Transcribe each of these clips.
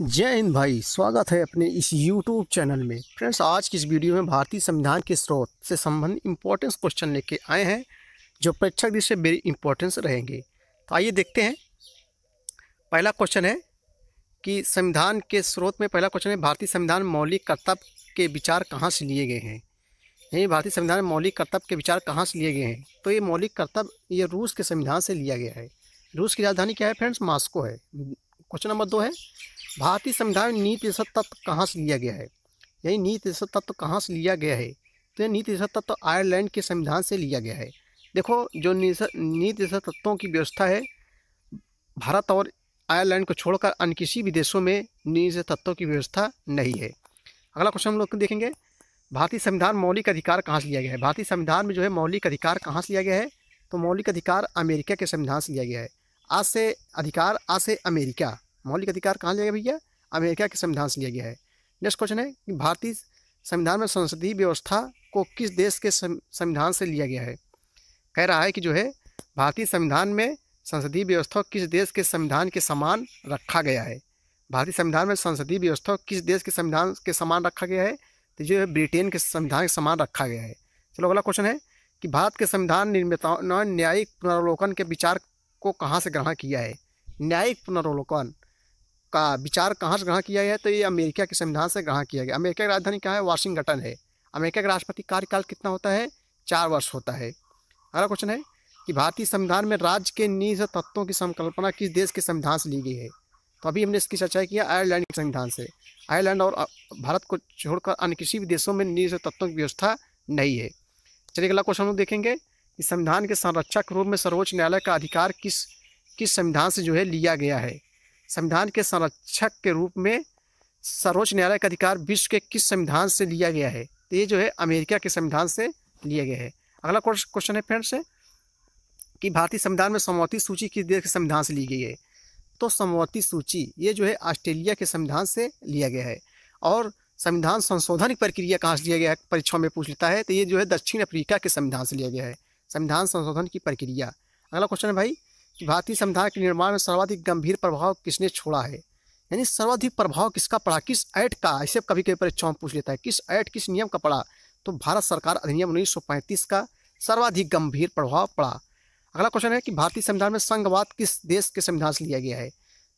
जय हिंद भाई स्वागत है अपने इस यूट्यूब चैनल में फ्रेंड्स आज की इस वीडियो में भारतीय संविधान के स्रोत से संबंधित इंपॉर्टेंस क्वेश्चन लेके आए हैं जो प्रेक्षक दृष्टि से वेरी इंपॉर्टेंस रहेंगे तो आइए देखते हैं पहला क्वेश्चन है कि संविधान के स्रोत में पहला क्वेश्चन है भारतीय संविधान मौलिक कर्तव्य के विचार कहाँ से लिए गए हैं यही भारतीय संविधान मौलिक कर्तव्य के विचार कहाँ से लिए गए हैं तो ये मौलिक कर्तव्य ये रूस के संविधान से लिया गया है रूस की राजधानी क्या है फ्रेंड्स मास्को है क्वेश्चन नंबर दो है भारतीय संविधान में नीति प्रतिशत तत्व कहाँ से लिया गया है यही नीति प्रतिशत तत्व कहाँ से लिया गया है तो यह नीति प्रतिशत तत्व आयरलैंड के संविधान से लिया गया है देखो जो नीति प्रतिशत तत्वों की व्यवस्था है भारत और आयरलैंड को छोड़कर अन्य किसी भी देशों में नीति तत्वों की व्यवस्था नहीं है अगला क्वेश्चन हम लोग देखेंगे भारतीय संविधान मौलिक अधिकार कहाँ से लिया गया है भारतीय संविधान में जो है मौलिक अधिकार कहाँ से लिया गया है तो मौलिक अधिकार अमेरिका के संविधान से लिया गया है आज से अधिकार आज से अमेरिका मौलिक अधिकार कहाँ लिया गया भैया अमेरिका के संविधान से लिया गया है नेक्स्ट क्वेश्चन है कि भारतीय संविधान में संसदीय व्यवस्था को किस देश के संविधान से लिया गया है कह रहा है कि जो है भारतीय संविधान में संसदीय व्यवस्था किस देश के संविधान के समान रखा गया है भारतीय संविधान में संसदीय व्यवस्था किस देश के संविधान के समान रखा गया है तो जो है ब्रिटेन के संविधान के समान रखा गया है चलो अगला क्वेश्चन है कि भारत के संविधान निर्माताओं ने न्यायिक पुनरावलोकन के विचार को कहाँ से ग्रहण किया है न्यायिक पुनरावलोकन का विचार कहाँ से ग्रहण किया गया है तो ये अमेरिका के संविधान से ग्रहण किया गया अमेरिका की राजधानी कहाँ है वाशिंगटन है अमेरिका का राष्ट्रपति कार्यकाल कितना होता है चार वर्ष होता है अगला क्वेश्चन है कि भारतीय संविधान में राज्य के निज तत्वों की संकल्पना किस देश के संविधान से ली गई है तो अभी हमने इसकी चर्चा किया आयरलैंड के संविधान से आयरलैंड और भारत को छोड़कर अन्य किसी भी देशों में निज तत्वों की व्यवस्था नहीं है चलिए अगला क्वेश्चन हम देखेंगे कि संविधान के संरक्षक रूप में सर्वोच्च न्यायालय का अधिकार किस किस संविधान से जो है लिया गया है संविधान के संरक्षक के रूप में सर्वोच्च न्यायालय का अधिकार विश्व के किस संविधान से लिया गया है तो ये जो है अमेरिका के संविधान से लिया गया है अगला क्वेश्चन है फ्रेंड्स कि भारतीय संविधान में समवर्ती सूची किस देश के संविधान से ली गई है तो समौती सूची ये जो है ऑस्ट्रेलिया के संविधान से लिया गया है और संविधान संशोधन की प्रक्रिया कहाँ से लिया गया है परीक्षाओं में पूछ लेता है तो ये जो है दक्षिण अफ्रीका के संविधान से लिया गया है संविधान संशोधन की प्रक्रिया अगला क्वेश्चन है भाई कि भारतीय संविधान के निर्माण में सर्वाधिक गंभीर प्रभाव किसने छोड़ा है यानी सर्वाधिक प्रभाव किसका पड़ा किस एक्ट का ऐसे कभी कभी परीक्षाओं पूछ लेता है किस एक्ट किस नियम का पड़ा तो भारत सरकार अधिनियम उन्नीस का सर्वाधिक गंभीर प्रभाव पड़ा अगला क्वेश्चन है कि भारतीय संविधान में संघवाद किस देश के संविधान से लिया गया है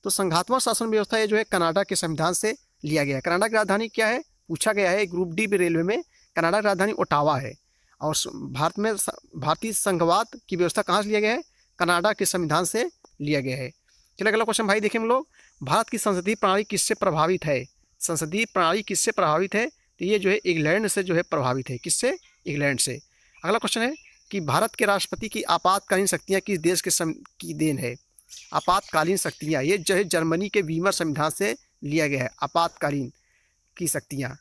तो संघात्मक शासन व्यवस्था ये जो है कनाडा के संविधान से लिया गया है कनाडा की राजधानी क्या है पूछा गया है ग्रुप डी रेलवे में कनाडा की राजधानी ओटावा है और भारत में भारतीय संघवाद की व्यवस्था कहाँ से लिया गया है कनाडा के संविधान से लिया गया है चलिए अगला क्वेश्चन भाई देखें हम लोग भारत की संसदीय प्रणाली किससे प्रभावित है संसदीय प्रणाली किससे प्रभावित है तो ये जो है इंग्लैंड से जो है प्रभावित है किससे इंग्लैंड से अगला क्वेश्चन है कि भारत के राष्ट्रपति की आपातकालीन शक्तियाँ किस देश के की देन है आपातकालीन शक्तियाँ ये जो है जर्मनी के वीमर संविधान से लिया गया है आपातकालीन की शक्तियाँ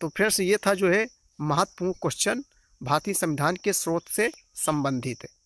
तो फ्रेंड्स ये था जो है महत्वपूर्ण क्वेश्चन भारतीय संविधान के स्रोत से संबंधित है